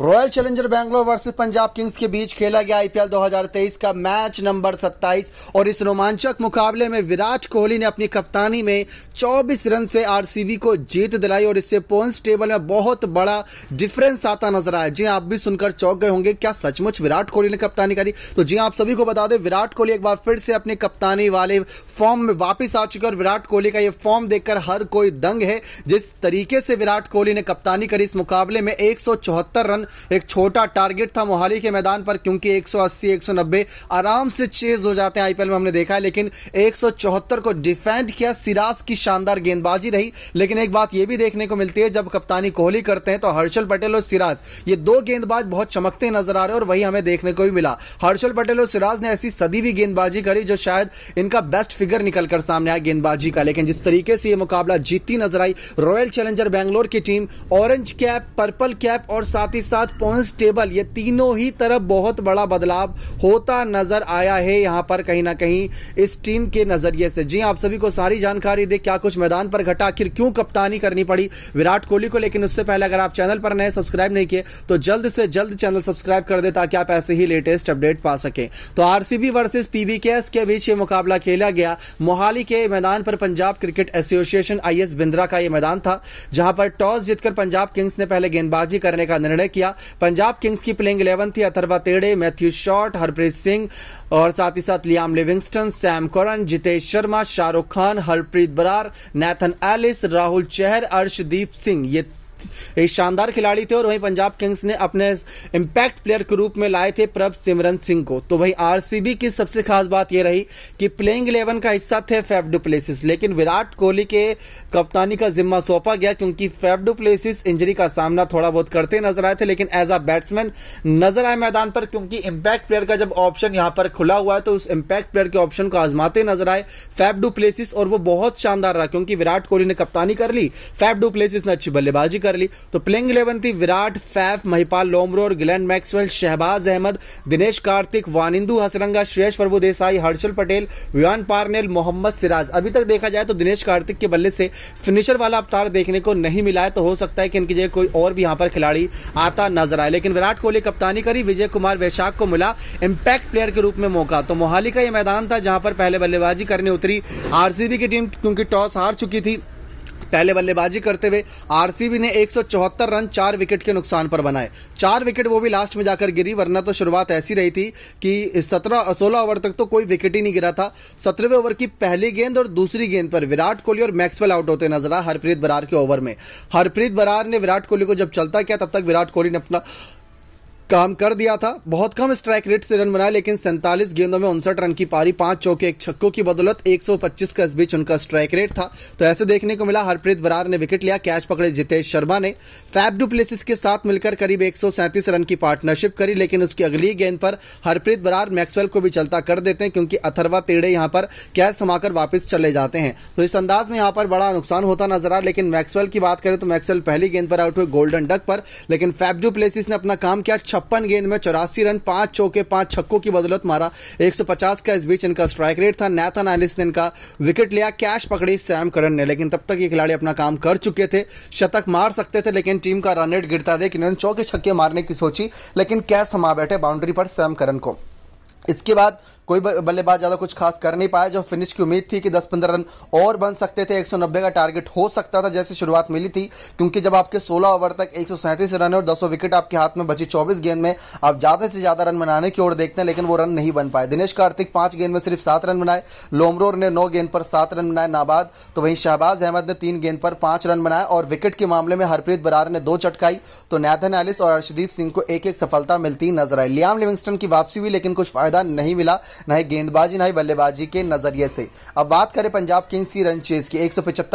royal Challenger Bangalore versus Punjab Kings के बीच खेला गया आईपीएल 2023 का मैच नंबर 27 और इस रोमांचक मुकाबले में विराट कोहली ने अपनी कप्तानी में 24 रन से आरसीबी को जीत दिलाई और इससे पॉइंट्स टेबल में बहुत बड़ा डिफरेंस आता नजर आया जी हाँ, आप भी सुनकर चौंक गए होंगे क्या सचमुच विराट कोहली ने कप्तानी करी तो जी हाँ, आप सभी को बता दें विराट कोहली एक बार फिर से अपनी कप्तानी वाले फॉर्म में वापिस आ चुके और विराट कोहली का ये फॉर्म देखकर हर कोई दंग है जिस तरीके से विराट कोहली ने कप्तानी करी इस मुकाबले में एक रन एक छोटा टारगेट था मोहाली के मैदान पर क्योंकि 180 190 आराम से चेज हो जाते हैं आईपीएल में हमने देखा है लेकिन 174 को डिफेंड किया सिराज की शानदार गेंदबाजी रही लेकिन एक बात यह भी देखने को मिलती है जब कप्तानी कोहली करते हैं तो हर्षल पटेल और सिराज ये दो गेंदबाज बहुत चमकते नजर आ रहे और वही हमें देखने को भी मिला हर्षल पटेल और सिराज ने ऐसी सदी भी गेंदबाजी करी जो शायद इनका बेस्ट फिगर निकलकर सामने आया गेंदबाजी का लेकिन जिस तरीके से ये मुकाबला जीतती नजर आई रॉयल चैलेंजर बैंगलोर की team orange cap purple cap और साथ ही साथ साथ पॉइंट्स टेबल ये तीनों ही तरफ बहुत बड़ा बदलाव होता नज़र आया है यहाँ पर कहीं ना कहीं इस टीम के नज़रिए से जी आप सभी को सारी जानकारी दे क्या कुछ मैदान पर घटा आखिर क्यों कप्तानी करनी पड़ी विराट कोहली को लेकिन उससे पहले अगर आप चैनल पर नए सब्सक्राइब नहीं किए तो जल्द से जल्द चैनल सब्सक्राइब कर दे ताकि आप ऐसे ही लेटेस्ट अपडेट पा सकें तो आरसीबी वर्सेज पीबीकेएस के बीच ये मुकाबला खेला गया मोहाली के मैदान पर Punjab cricket association I Bindra का यह मैदान था जहां पर टॉस जीतकर पंजाब किंग्स ने पहले गेंदबाजी करने का निर्णय किया किया पंजाब किंग्स की प्लेइंग इलेवन थी अथरवा तेड़े मैथ्यू शॉट हरप्रीत सिंह और साथ ही साथ Liam Livingstone Sam Curran Jitesh Sharma Shahrukh Khan Harpreet Brar Nathan Ellis Rahul Chahar Arshdeep Singh ये एक शानदार खिलाड़ी थे और वहीं पंजाब किंग्स ने अपने इम्पैक्ट प्लेयर के रूप में लाए थे प्रभ सिमरन सिंह को तो वहीं आरसीबी की सबसे खास बात यह रही कि प्लेइंग इलेवन का हिस्सा थे फेफ डुप्लेसिस लेकिन विराट कोहली के कप्तानी का जिम्मा सौंपा गया क्योंकि फेफ डुप्लेसिस इंजरी का सामना थोड़ा बहुत करते नजर आए थे लेकिन एज अ बैट्समैन नजर आए मैदान पर क्योंकि इम्पैक्ट प्लेयर का जब ऑप्शन यहां पर खुला हुआ है तो उस इम्पैक्ट प्लेयर के ऑप्शन को आजमाते नजर आए फेफ डुप्लेसिस और वो बहुत शानदार रहा क्योंकि विराट कोहली ने कप्तानी कर ली फेफ डुप्लेसिस ने अच्छी बल्लेबाजी कर ली तो प्लेइंग इलेवन थी विराट फैफ महिपाल लोमरो और Glenn Maxwell Shahbaz Ahmed Dinesh Karthik Wanindu Hasaranga Shreyas Prabhudessai Harshal Patel Wayne Parnell Mohammed Siraj अभी तक देखा जाए तो दिनेश कार्तिक के बल्ले से फिनिशर वाला अवतार देखने को नहीं मिला है तो हो सकता है कि इनकी जगह कोई और भी यहां पर खिलाड़ी आता नजर आए लेकिन विराट कोहली कप्तानी करी विजय कुमार वैशाख को मिला इंपैक्ट प्लेयर के रूप में मौका तो मोहाली का यह मैदान था जहां पर पहले बल्लेबाजी करने उतरी आरसीबी की टीम क्योंकि टॉस हार चुकी थी पहले बल्लेबाजी करते हुए आरसीबी ने एक रन चार विकेट के नुकसान पर बनाए चार विकेट वो भी लास्ट में जाकर गिरी वरना तो शुरुआत ऐसी रही थी कि सत्रह सोलह ओवर तक तो कोई विकेट ही नहीं गिरा था सत्रहवें ओवर की पहली गेंद और दूसरी गेंद पर विराट कोहली और मैक्सवेल आउट होते नजर आए हरप्रीत बरार के ओवर में हरप्रीत बरार ने विराट कोहली को जब चलता किया तब तक विराट कोहली ने अपना काम कर दिया था बहुत कम स्ट्राइक रेट से रन बनाए लेकिन सैंतालीस गेंदों में उनसठ रन की पारी पांच चौके एक छक्कों की बदौलत 125 का इस बीच उनका स्ट्राइक रेट था तो ऐसे देखने को मिला हरप्रीत बरार ने विकेट लिया कैच पकड़े जितेश शर्मा ने फैब डू प्लेसिस के साथ मिलकर करीब एक रन की पार्टनरशिप करी लेकिन उसकी अगली गेंद पर हरप्रीत बरार मैक्सवेल को भी चलता कर देते हैं क्योंकि अथरवा तेड़े यहाँ पर कैच समाकर वापिस चले जाते हैं तो इस अंदाज में यहाँ पर बड़ा नुकसान होता नजर आया लेकिन मैक्सवेल की बात करें तो मैक्सवेल पहली गेंद पर आउट हुए गोल्डन डक पर लेकिन फैब डू ने अपना काम किया छप्पन गेंद में चौरासी रन पांच चौके पांच छक्कों की बदौलत मारा 150 का इस बीच इनका स्ट्राइक रेट था नैथन एलिस ने इनका विकेट लिया कैश पकड़ी सैम करन ने लेकिन तब तक ये खिलाड़ी अपना काम कर चुके थे शतक मार सकते थे लेकिन टीम का रन रेट गिरता देख इन्होंने चौके छक्के मारने की सोची लेकिन कैश थमा बैठे बाउंड्री पर सैम करन को इसके बाद कोई बल्लेबाज ज़्यादा कुछ खास कर नहीं पाया जो फिनिश की उम्मीद थी कि 10-15 रन और बन सकते थे 190 का टारगेट हो सकता था जैसे शुरुआत मिली थी क्योंकि जब आपके 16 ओवर तक एक रन और दसों विकेट आपके हाथ में बची चौबीस गेंद में आप ज़्यादा से ज़्यादा रन बनाने की ओर देखते हैं लेकिन वो रन नहीं बन पाए दिनेश कार्तिक पांच गेंद में सिर्फ सात रन बनाए लोमरोर ने नौ गेंद पर सात रन बनाए नाबाद तो वहीं शहबाज अहमद ने तीन गेंद पर पांच रन बनाए और विकेट के मामले में हरप्रीत बरार ने दो चटकाई तो नैथन एलिस और अर्षदीप सिंह को एक एक सफलता मिलती नजर आई लियाम लिविंगस्टन की वापसी हुई लेकिन कुछ फायदा नहीं मिला ना ही गेंदबाजी ना ही बल्लेबाजी के नजरिए से अब बात करें पंजाब किंग्स की रन चेज की एक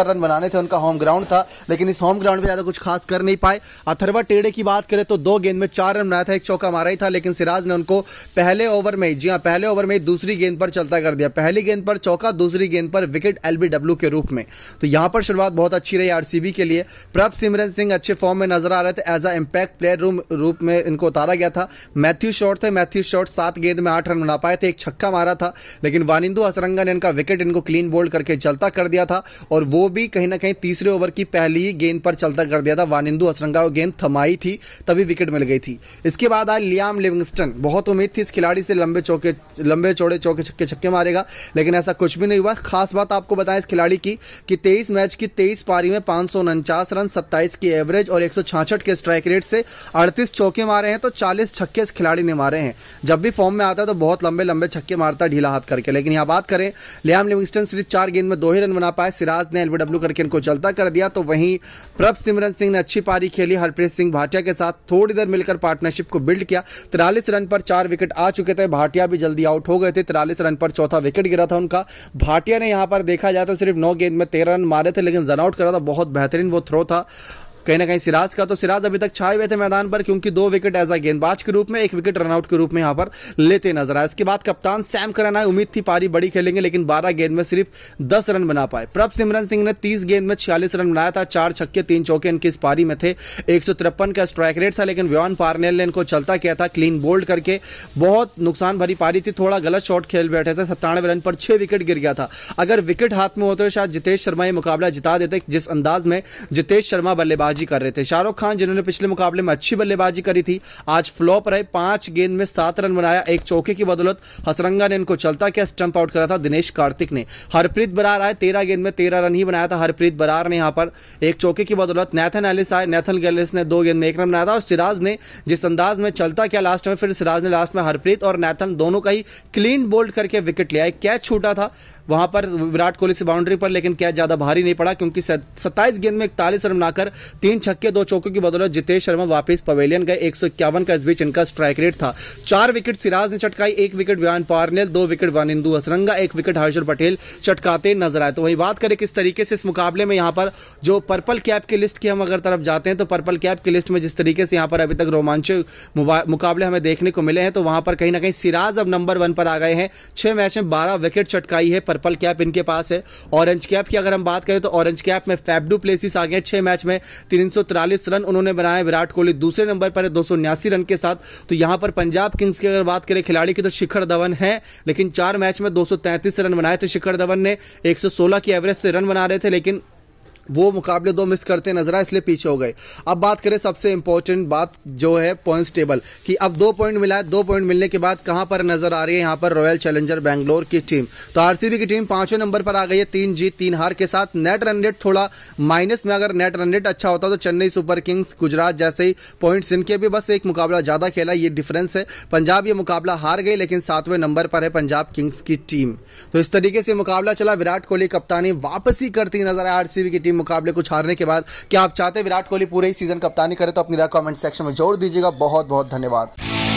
रन बनाने थे उनका होम ग्राउंड था लेकिन इस होम ग्राउंड पर ज़्यादा कुछ खास कर नहीं पाए अथरवा टेढ़े की बात करें तो दो गेंद में चार रन बनाया था एक चौका मारा ही था लेकिन सिराज ने उनको पहले ओवर में जी हाँ पहले ओवर में दूसरी गेंद पर चलता कर दिया पहली गेंद पर चौका दूसरी गेंद पर विकेट एलबीडब्ल्यू के रूप में तो यहाँ पर शुरुआत बहुत अच्छी रही आरसीबी के लिए प्रभ सिमरन सिंह अच्छे फॉर्म में नजर आ रहे थे एज अ इंपैक्ट प्लेयर रूप में इनको उतारा गया था मैथ्यू शॉर्ट थे मैथ्यू शॉर्ट सात गेंद में आठ रन बना पाए थे एक छक्का मारा था लेकिन वानिंदु हसरंगा ने इनका विकेट इनको क्लीन बोल्ड करके चलता कर दिया था और वो भी कहीं ना कहीं तीसरे ओवर की पहली ही गेंद पर चलता कर दिया था वानिंदु हसरंगा को गेंद थमाई थी तभी विकेट मिल गई थी इसके बाद आए लियाम लिविंगस्टन बहुत उम्मीद थी इस खिलाड़ी से लंबे चौके लंबे चौड़े चौके छक्के छक्के मारेगा लेकिन ऐसा कुछ भी नहीं हुआ खास बात आपको बताएं इस खिलाड़ी की कि तेईस मैच की तेईस पारी में पाँच रन सत्ताईस की एवरेज और एक के स्ट्राइक रेट से अड़तीस चौके मारे हैं तो चालीस छक्के इस खिलाड़ी ने मारे हैं जब भी फॉर्म में आता है तो बहुत लंबे लंबे छक्के छक्के मारता ढीला हाथ करके लेकिन यहाँ बात करें लियाम लिविंगस्टन सिर्फ चार गेंद में दो ही रन बना पाए सिराज ने एलबीडब्ल्यू करके इनको चलता कर दिया तो वहीं प्रभ सिमरन सिंह ने अच्छी पारी खेली हरप्रीत सिंह भाटिया के साथ थोड़ी देर मिलकर पार्टनरशिप को बिल्ड किया तिरालीस रन पर चार विकेट आ चुके थे भाटिया भी जल्दी आउट हो गए थे तिरालीस रन पर चौथा विकेट गिरा था उनका भाटिया ने यहाँ पर देखा जाए तो सिर्फ नौ गेंद में तेरह रन मारे थे लेकिन रन आउट करा था बहुत बेहतरीन वो थ्रो था कहीं ना कहीं सिराज का तो सिराज अभी तक छाए हुए थे मैदान पर क्योंकि दो विकेट एज अ गेंदबाज के रूप में एक विकेट रनआउट के रूप में यहां पर लेते नजर आए इसके बाद कप्तान सैम करन आए उम्मीद थी पारी बड़ी खेलेंगे लेकिन बारह गेंद में सिर्फ दस रन बना पाए प्रभ सिमरन सिंह ने तीस गेंद में छियालीस रन बनाया था चार छक्के तीन चौके इनकी इस पारी में थे एक का स्ट्राइक रेट था लेकिन व्यवान पार्नेल ने इनको चलता किया था क्लीन बोल्ड करके बहुत नुकसान भरी पारी थी थोड़ा गलत शॉट खेल बैठे थे सत्तानवे रन पर छह विकेट गिर गया था अगर विकेट हाथ में होते शायद जितेश शर्मा ये मुकाबला जिता देते जिस अंदाज में जितेश शर्मा बल्लेबाज बल्लेबाजी कर रहे थे शाहरुख खान जिन्होंने पिछले मुकाबले में अच्छी बल्लेबाजी करी थी आज फ्लॉप रहे पांच गेंद में सात रन बनाया एक चौके की बदौलत हसरंगा ने इनको चलता क्या स्टंप आउट करा था दिनेश कार्तिक ने हरप्रीत बरार आए तेरह गेंद में तेरह रन ही बनाया था हरप्रीत बरार ने यहां पर एक चौके की बदौलत नैथन एलिस आए नैथन गैलिस ने दो गेंद में एक रन बनाया था और सिराज ने जिस अंदाज में चलता क्या लास्ट में फिर सिराज ने लास्ट में हरप्रीत और नैथन दोनों का ही क्लीन बोल्ड करके विकेट लिया एक कैच छूटा था वहां पर विराट कोहली से बाउंड्री पर लेकिन क्या ज़्यादा भारी नहीं पड़ा क्योंकि सत्ताईस गेंद में इकतालीस रन बनाकर तीन छक्के दो चौकों की बदौलत जितेश शर्मा वापस पवेलियन गए एक का इस बीच इनका स्ट्राइक रेट था चार विकेट सिराज ने चटकाई एक विकेट विहान पारनेल दो विकेट वानिंदू हसरंगा एक विकेट हर्षल पटेल चटकाते नजर आए तो वही बात करें किस तरीके से इस मुकाबले में यहां पर जो पर्पल कैप की लिस्ट की हम अगर तरफ जाते हैं तो पर्पल कैप की लिस्ट में जिस तरीके से यहां पर अभी तक रोमांचक मुकाबले हमें देखने को मिले हैं तो वहां पर कहीं ना कहीं सिराज अब नंबर वन पर आ गए हैं छह मैच में बारह विकेट चटकाई है पर्पल कैप इनके पास है ऑरेंज कैप की अगर हम बात करें तो ऑरेंज कैप में फैबडू प्लेसिस आ गए छह मैच में तीन रन उन्होंने बनाए विराट कोहली दूसरे नंबर पर है दो रन के साथ तो यहां पर पंजाब किंग्स की अगर बात करें खिलाड़ी की तो शिखर धवन है लेकिन चार मैच में दो रन बनाए थे शिखर धवन ने एक की एवरेज से रन बना रहे थे लेकिन वो मुकाबले दो मिस करते नजर आए इसलिए पीछे हो गए अब बात करें सबसे इंपॉर्टेंट बात जो है पॉइंट्स टेबल कि अब दो पॉइंट मिला है दो पॉइंट मिलने के बाद कहां पर नजर आ रही है यहां पर रॉयल चैलेंजर बैंगलोर की टीम तो आरसीबी की टीम पांचवें नंबर पर आ गई है तीन जीत तीन हार के साथ नेट रन रेट थोड़ा माइनस में अगर नेट रन रेट अच्छा होता तो चेन्नई सुपर किंग्स गुजरात जैसे ही पॉइंट्स इनके भी बस एक मुकाबला ज्यादा खेला ये डिफरेंस है पंजाब ये मुकाबला हार गई लेकिन सातवें नंबर पर है पंजाब किंग्स की टीम तो इस तरीके से मुकाबला चला विराट कोहली कप्तानी वापसी करती नजर आए आरसीबी की टीम टीम मुकाबले को हारने के बाद क्या आप चाहते हैं विराट कोहली पूरे ही सीजन कप्तानी करे तो अपनी राय कमेंट सेक्शन में जोड़ दीजिएगा बहुत बहुत धन्यवाद